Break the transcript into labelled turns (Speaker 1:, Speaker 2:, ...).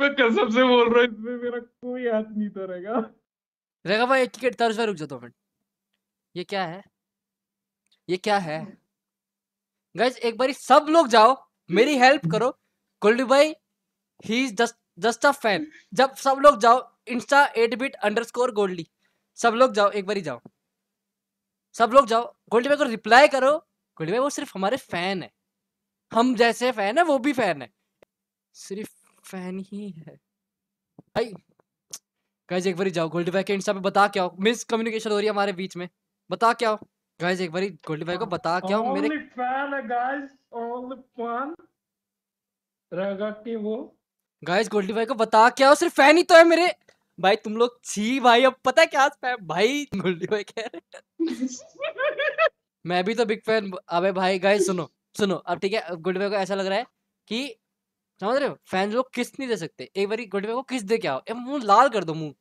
Speaker 1: मैं कसम से बोल रहा हूँ इसमें मेरा कोई हाथ नहीं तो रहेगा रहेगा भाई एक टिकट तर्ज रुक जाओ मिनट ये क्या है ये क्या है गाइस एक बारी सब लोग जाओ मेरी हेल्प करो कुलदीप भाई he is just just a fan जब सब लोग जाओ insta at bit underscore Goldy सब लोग जाओ एक बारी जाओ सब लोग जाओ गोल्डी भाई को रिप्लाई करो गोल्डी भाई वो सिर्फ हमारे फैन है हम जैसे फैन है वो भी फैन है सिर्फ फैन ही है भाई गाइस एक बारी जाओ गोल्डी भाई के इंस्टा पे बता क्या मिस कम्युनिकेशन हो रही है हमारे बीच में बता क्या गाइस एक बारी गोल्डी भाई को बता क्या मेरे ओनली फैन है गाइस ओनली फैन रहेगा कि वो गाइस गोल्डी भाई को बता क्या सिर्फ फैन ही तो है मेरे भाई तुम लोग छी भाई अब पता है क्या फैन भाई गोल्डी भाई कह रहे मैं भी तो बिग फैन अबे भाई गाइस सुनो सुनो अब ठीक है गोल्डी भाई को ऐसा लग रहा है कि समझ रहे हो फैन लोग किस नहीं दे सकते एक बार गोटिया को किस दे के आओ मुंह लाल कर दो मुंह